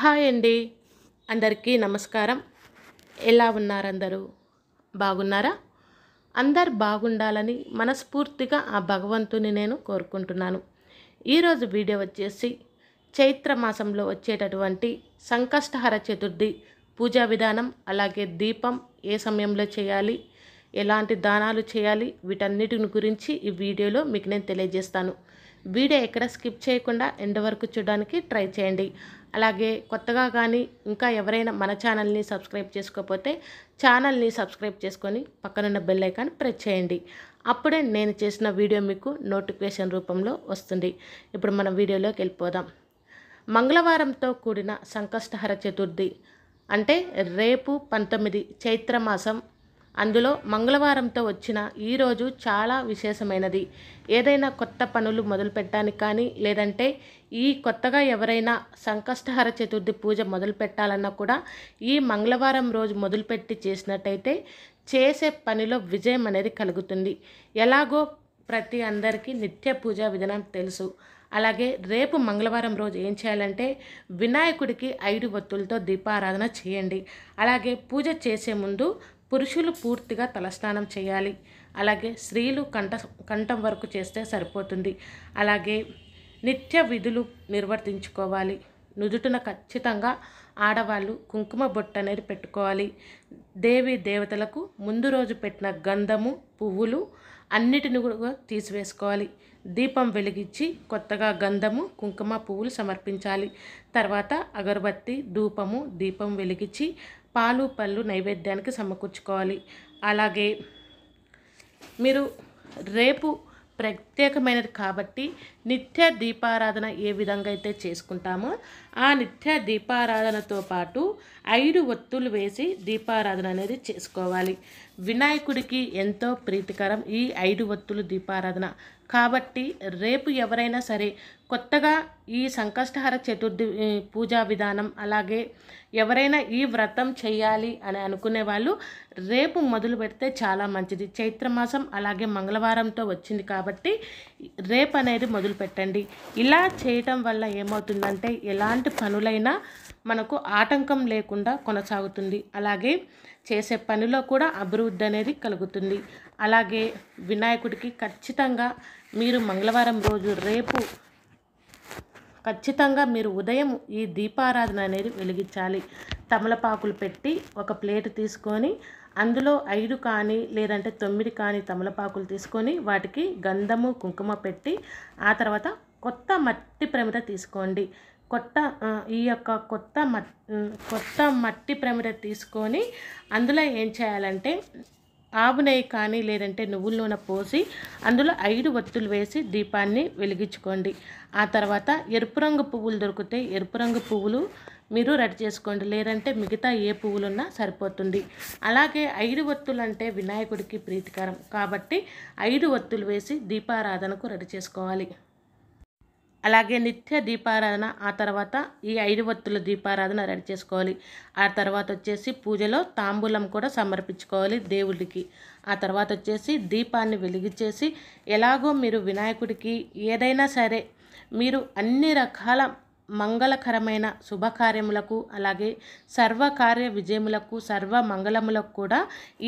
hi అండి అందరికీ నమస్కారం ఎలా ఉన్నారందరూ బాగున్నారా అందరు బాగుండాలని మనస్ఫూర్తిగా ఆ భగవంతుని నేను కోరుకుంటున్నాను ఈరోజు వీడియో వచ్చేసి చైత్ర మాసంలో వచ్చేటటువంటి సంకష్టహర చతుర్థి పూజా విధానం అలాగే దీపం ఏ సమయంలో చేయాలి ఎలాంటి దానాలు చేయాలి వీటన్నిటిని గురించి ఈ వీడియోలో మీకు నేను తెలియజేస్తాను వీడియో ఎక్కడ స్కిప్ చేయకుండా ఎంతవరకు వరకు చూడడానికి ట్రై చేయండి అలాగే కొత్తగా కానీ ఇంకా ఎవరైనా మన ఛానల్ని సబ్స్క్రైబ్ చేసుకోకపోతే ఛానల్ని సబ్స్క్రైబ్ చేసుకొని పక్కనున్న బెల్ ఐకాన్ ప్రెస్ చేయండి అప్పుడే నేను చేసిన వీడియో మీకు నోటిఫికేషన్ రూపంలో వస్తుంది ఇప్పుడు మనం వీడియోలోకి వెళ్ళిపోదాం మంగళవారంతో కూడిన సంకష్టహర చతుర్థి అంటే రేపు పంతొమ్మిది చైత్రమాసం అందులో మంగళవారంతో వచ్చిన ఈరోజు చాలా విశేషమైనది ఏదైనా కొత్త పనులు పెట్టడానికి కానీ లేదంటే ఈ కొత్తగా ఎవరైనా సంకష్టహర చతుర్థి పూజ మొదలు పెట్టాలన్నా కూడా ఈ మంగళవారం రోజు మొదలుపెట్టి చేసినట్టయితే చేసే పనిలో విజయం అనేది కలుగుతుంది ఎలాగో ప్రతి అందరికీ నిత్య పూజ విధానం తెలుసు అలాగే రేపు మంగళవారం రోజు ఏం చేయాలంటే వినాయకుడికి ఐదు ఒత్తులతో దీపారాధన చేయండి అలాగే పూజ చేసే ముందు పురుషులు పూర్తిగా తలస్నానం చేయాలి అలాగే స్త్రీలు కంట కంఠం వరకు చేస్తే సరిపోతుంది అలాగే నిత్య విధులు నిర్వర్తించుకోవాలి నుదుటిన ఖచ్చితంగా ఆడవాళ్ళు కుంకుమ బొట్టు అనేది పెట్టుకోవాలి దేవి దేవతలకు ముందు రోజు పెట్టిన గంధము పువ్వులు అన్నిటిని కూడా తీసివేసుకోవాలి దీపం వెలిగించి కొత్తగా గంధము కుంకుమ పువ్వులు సమర్పించాలి తర్వాత అగరబత్తి ధూపము దీపం వెలిగించి పాలు పళ్ళు నైవేద్యానికి సమకూర్చుకోవాలి అలాగే మీరు రేపు ప్రత్యేకమైనది కాబట్టి నిత్య దీపారాధన ఏ విధంగా అయితే చేసుకుంటామో ఆ నిత్య దీపారాధనతో పాటు ఐదు ఒత్తులు వేసి దీపారాధన అనేది చేసుకోవాలి వినాయకుడికి ఎంతో ప్రీతికరం ఈ ఐదు ఒత్తులు దీపారాధన కాబట్టి రేపు ఎవరైనా సరే కొత్తగా ఈ సంకష్టహర చతుర్థి పూజా విధానం అలాగే ఎవరైనా ఈ వ్రతం చేయాలి అని అనుకునే వాళ్ళు రేపు మొదలు పెడితే చాలా మంచిది చైత్రమాసం అలాగే మంగళవారంతో వచ్చింది కాబట్టి రేపు అనేది మొదలు పెట్టండి ఇలా చేయటం వల్ల ఏమవుతుందంటే ఎలాంటి పనులైనా మనకు ఆటంకం లేకుండా కొనసాగుతుంది అలాగే చేసే పనిలో కూడా అభివృద్ధి అనేది కలుగుతుంది అలాగే వినాయకుడికి ఖచ్చితంగా మీరు మంగళవారం రోజు రేపు ఖచ్చితంగా మీరు ఉదయం ఈ దీపారాధన అనేది వెలిగించాలి తమలపాకులు పెట్టి ఒక ప్లేట్ తీసుకొని అందులో ఐదు కానీ లేదంటే తొమ్మిది కానీ తమలపాకులు తీసుకొని వాటికి గంధము కుంకుమ పెట్టి ఆ తర్వాత కొత్త మట్టి ప్రమిద తీసుకోండి కొత్త ఈ యొక్క కొత్త మట్ కొత్త మట్టి ప్రమిడ తీసుకొని అందులో ఏం చేయాలంటే ఆవు నెయ్యి కానీ లేదంటే నువ్వుల నూనె పోసి అందులో ఐదు ఒత్తులు వేసి దీపాన్ని వెలిగించుకోండి ఆ తర్వాత ఎరుపు రంగు పువ్వులు దొరికితే ఎరుపు రంగు పువ్వులు మీరు రెడీ చేసుకోండి లేదంటే మిగతా ఏ పువ్వులున్నా సరిపోతుంది అలాగే ఐదు ఒత్తులు అంటే వినాయకుడికి ప్రీతికరం కాబట్టి ఐదు ఒత్తులు వేసి దీపారాధనకు రెడీ చేసుకోవాలి అలాగే నిత్య దీపారాధన ఆ తర్వాత ఈ ఐదు వత్తుల దీపారాధన రెడీ చేసుకోవాలి ఆ తర్వాత వచ్చేసి పూజలో తాంబూలం కూడా సమర్పించుకోవాలి దేవుడికి ఆ తర్వాత వచ్చేసి దీపాన్ని వెలిగించేసి ఎలాగో మీరు వినాయకుడికి ఏదైనా సరే మీరు అన్ని రకాల మంగళకరమైన శుభకార్యములకు అలాగే సర్వకార్య విజయములకు సర్వ మంగళములకు కూడా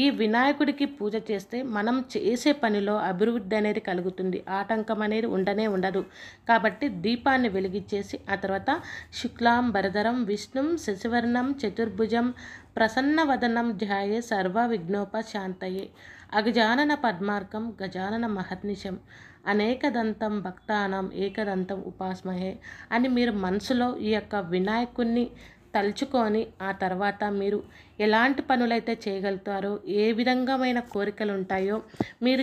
ఈ వినాయకుడికి పూజ చేస్తే మనం చేసే పనిలో అభివృద్ధి అనేది కలుగుతుంది ఆటంకం అనేది ఉండనే ఉండదు కాబట్టి దీపాన్ని వెలిగించేసి ఆ తర్వాత శుక్లాం భరధరం విష్ణుం శశివర్ణం చతుర్భుజం ప్రసన్నవదనం ధ్యాయే సర్వ విఘ్నోప శాంతయే అగజానన పద్మార్కం గజానన మహత్నిశం అనేకదంతం భక్తానం ఏకదంతం ఉపాస్మహే అని మీరు మనసులో ఈ యొక్క వినాయకుణ్ణి తలుచుకొని ఆ తర్వాత మీరు ఎలాంటి పనులైతే చేయగలుగుతారో ఏ విధంగామైన కోరికలు ఉంటాయో మీరు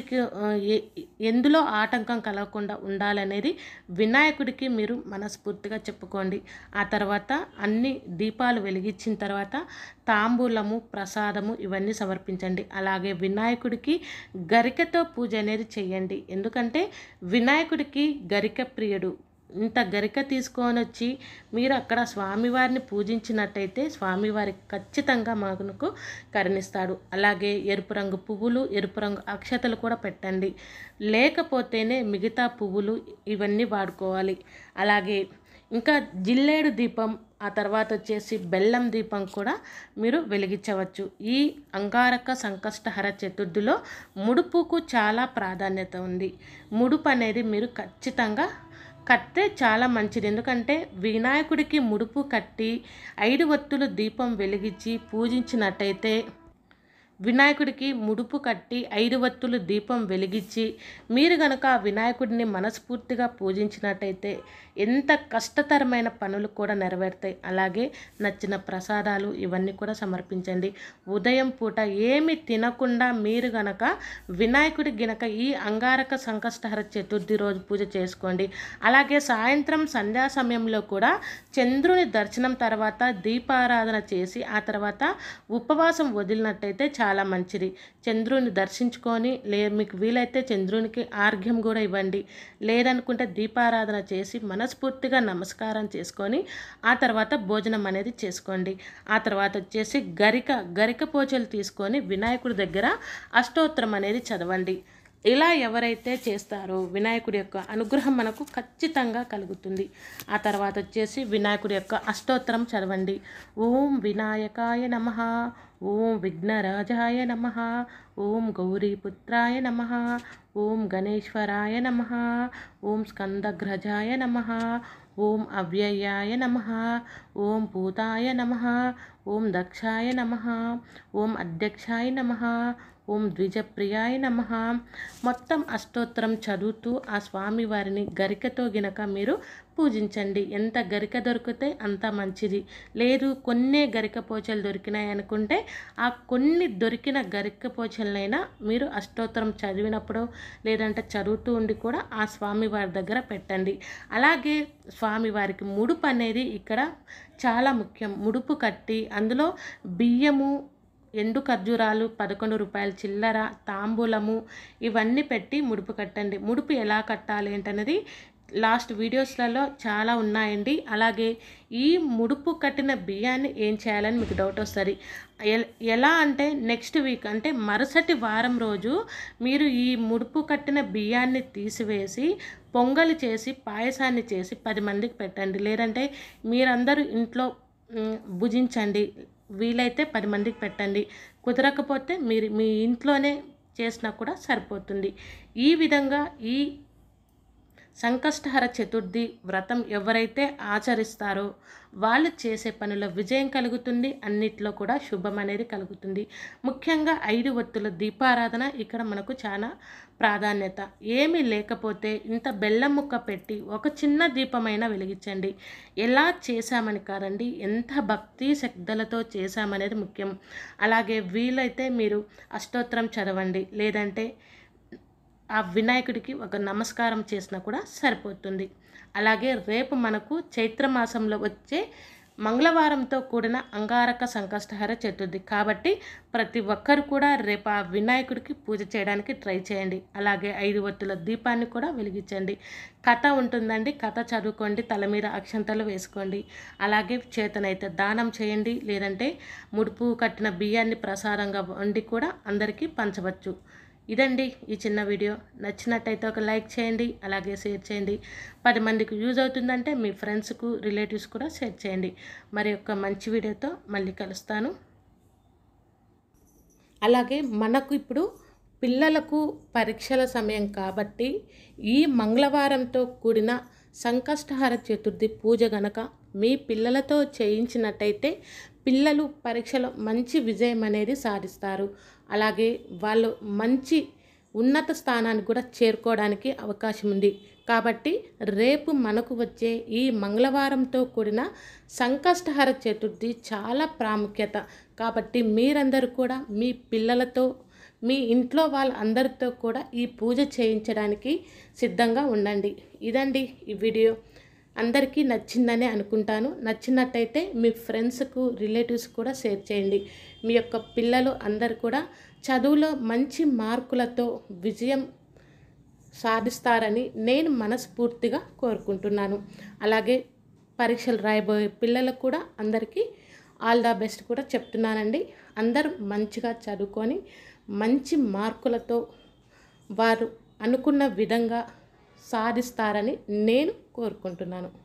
ఎందులో ఆటంకం కలగకుండా ఉండాలనేది వినాయకుడికి మీరు మనస్ఫూర్తిగా చెప్పుకోండి ఆ తర్వాత అన్ని దీపాలు వెలిగించిన తర్వాత తాంబూలము ప్రసాదము ఇవన్నీ సమర్పించండి అలాగే వినాయకుడికి గరికతో పూజ అనేది చేయండి ఎందుకంటే వినాయకుడికి గరిక ప్రియుడు ఇంత గరిక తీసుకొని వచ్చి మీరు అక్కడ స్వామివారిని పూజించినట్టయితే స్వామివారి ఖచ్చితంగా మాకు కరుణిస్తాడు అలాగే ఎరుపు రంగు పువ్వులు ఎరుపు రంగు అక్షతలు కూడా పెట్టండి లేకపోతేనే మిగతా పువ్వులు ఇవన్నీ వాడుకోవాలి అలాగే ఇంకా జిల్లేడు దీపం ఆ తర్వాత వచ్చేసి బెల్లం దీపం కూడా మీరు వెలిగించవచ్చు ఈ అంగారక సంకష్టహర చతుర్థిలో ముడుపుకు చాలా ప్రాధాన్యత ఉంది ముడుపు అనేది మీరు ఖచ్చితంగా కట్టే చాలా మంచిది ఎందుకంటే వినాయకుడికి ముడుపు కట్టి ఐదు వత్తులు దీపం వెలిగించి పూజించినట్టయితే వినాయకుడికి ముడుపు కట్టి ఐదు వత్తులు దీపం వెలిగించి మీరు గనుక వినాయకుడిని మనస్ఫూర్తిగా పూజించినట్టయితే ఎంత కష్టతరమైన పనులు కూడా నెరవేరుతాయి అలాగే నచ్చిన ప్రసాదాలు ఇవన్నీ కూడా సమర్పించండి ఉదయం పూట ఏమి తినకుండా మీరు గనక వినాయకుడి గనక ఈ అంగారక సంకష్టహర చతుర్థి రోజు పూజ చేసుకోండి అలాగే సాయంత్రం సంధ్యా సమయంలో కూడా చంద్రుని దర్శనం తర్వాత దీపారాధన చేసి ఆ తర్వాత ఉపవాసం వదిలినట్టయితే చాలా మంచిది చంద్రుని దర్శించుకొని లే మీకు వీలైతే చంద్రునికి ఆర్ఘ్యం కూడా ఇవ్వండి లేదనుకుంటే దీపారాధన చేసి మనస్ఫూర్తిగా నమస్కారం చేసుకొని ఆ తర్వాత భోజనం అనేది చేసుకోండి ఆ తర్వాత వచ్చేసి గరిక గరిక పూజలు తీసుకొని వినాయకుడి దగ్గర అష్టోత్తరం అనేది చదవండి ఇలా ఎవరైతే చేస్తారో వినాయకుడి యొక్క అనుగ్రహం మనకు ఖచ్చితంగా కలుగుతుంది ఆ తర్వాత వచ్చేసి వినాయకుడి యొక్క అష్టోత్తరం చదవండి ఓం వినాయకాయ నమ ఓం విఘ్నరాజాయ నమ ఓం గౌరీపుత్రాయ నమ ఓం గణేశ్వరాయ నమ ఓం స్కందగ్రజాయ నమ ఓం అవ్యయాయ నమ ఓం భూతాయ నమ ఓం దక్షాయ నమ ఓం అధ్యక్షాయ నమ ఓం ద్విజప్రియాయ నమ మొత్తం అష్టోత్తరం చదువుతూ ఆ స్వామివారిని గరికతో గినక మీరు పూజించండి ఎంత గరిక దొరికితే అంత మంచిది లేదు కొన్నే గరిక పోచలు దొరికినాయి అనుకుంటే ఆ కొన్ని దొరికిన గరిక పోచలనైనా మీరు అష్టోత్తరం చదివినప్పుడు లేదంటే చదువుతూ ఉండి కూడా ఆ స్వామివారి దగ్గర పెట్టండి అలాగే స్వామివారికి ముడుపు అనేది ఇక్కడ చాలా ముఖ్యం ముడుపు కట్టి అందులో బియ్యము ఎండు ఖర్జూరాలు పదకొండు రూపాయల చిల్లర తాంబూలము ఇవన్నీ పెట్టి ముడుపు కట్టండి ముడుపు ఎలా కట్టాలి ఏంటన్నది లాస్ట్ వీడియోస్లలో చాలా ఉన్నాయండి అలాగే ఈ ముడుపు కట్టిన బియ్యాన్ని ఏం చేయాలని మీకు డౌట్ వస్తుంది ఎలా అంటే నెక్స్ట్ వీక్ అంటే మరుసటి వారం రోజు మీరు ఈ ముడుపు కట్టిన బియ్యాన్ని తీసివేసి పొంగలి చేసి పాయసాన్ని చేసి పది మందికి పెట్టండి లేదంటే మీరందరూ ఇంట్లో భుజించండి వీలైతే పది మందికి పెట్టండి కుదరకపోతే మీరు మీ ఇంట్లోనే చేసినా కూడా సరిపోతుంది ఈ విధంగా ఈ సంకష్టహర చతుర్థి వ్రతం ఎవరైతే ఆచరిస్తారో వాళ్ళు చేసే పనుల విజయం కలుగుతుంది అన్నిట్లో కూడా శుభం అనేది కలుగుతుంది ముఖ్యంగా ఐదు ఒత్తుల దీపారాధన ఇక్కడ మనకు చాలా ప్రాధాన్యత ఏమీ లేకపోతే ఇంత బెల్లం ముక్క పెట్టి ఒక చిన్న దీపమైనా వెలిగించండి ఎలా చేశామని కాదండి ఎంత భక్తి శక్తులతో చేశామనేది ముఖ్యం అలాగే వీలైతే మీరు అష్టోత్తరం చదవండి లేదంటే ఆ వినాయకుడికి ఒక నమస్కారం చేసినా కూడా సరిపోతుంది అలాగే రేపు మనకు చైత్రమాసంలో వచ్చే మంగళవారంతో కూడిన అంగారక సంకష్టహర చతుర్థి కాబట్టి ప్రతి ఒక్కరు కూడా రేపు ఆ వినాయకుడికి పూజ చేయడానికి ట్రై చేయండి అలాగే ఐదు ఒత్తుల దీపాన్ని కూడా వెలిగించండి కథ ఉంటుందండి కథ చదువుకోండి తల మీద అక్షంతలు వేసుకోండి అలాగే చేతనైతే దానం చేయండి లేదంటే ముడుపు కట్టిన బియ్యాన్ని ప్రసాదంగా వండి కూడా అందరికీ పంచవచ్చు ఇదండి ఈ చిన్న వీడియో నచ్చినట్టయితే ఒక లైక్ చేయండి అలాగే షేర్ చేయండి పది మందికి యూజ్ అవుతుందంటే మీ ఫ్రెండ్స్కు రిలేటివ్స్ కూడా షేర్ చేయండి మరి ఒక మంచి వీడియోతో మళ్ళీ కలుస్తాను అలాగే మనకు ఇప్పుడు పిల్లలకు పరీక్షల సమయం కాబట్టి ఈ మంగళవారంతో కూడిన సంకష్టహార చతుర్థి పూజ గనక మీ పిల్లలతో చేయించినట్టయితే పిల్లలు పరీక్షలో మంచి విజయం అనేది సాధిస్తారు అలాగే వాళ్ళు మంచి ఉన్నత స్థానానికి కూడా చేరుకోవడానికి అవకాశం ఉంది కాబట్టి రేపు మనకు వచ్చే ఈ మంగళవారంతో కూడిన సంకష్టహర చతుర్థి చాలా ప్రాముఖ్యత కాబట్టి మీరందరూ కూడా మీ పిల్లలతో మీ ఇంట్లో వాళ్ళందరితో కూడా ఈ పూజ చేయించడానికి సిద్ధంగా ఉండండి ఇదండి ఈ వీడియో అందరికీ నచ్చిందనే అనుకుంటాను నచ్చినట్టయితే మీ ఫ్రెండ్స్కు రిలేటివ్స్ కూడా షేర్ చేయండి మీ యొక్క పిల్లలు అందరు కూడా చదువులో మంచి మార్కులతో విజయం సాధిస్తారని నేను మనస్ఫూర్తిగా కోరుకుంటున్నాను అలాగే పరీక్షలు రాయబోయే పిల్లలకు కూడా అందరికీ ఆల్ ద బెస్ట్ కూడా చెప్తున్నానండి అందరూ మంచిగా చదువుకొని మంచి మార్కులతో వారు అనుకున్న విధంగా సాధిస్తారని నేను కోరుకుంటున్నాను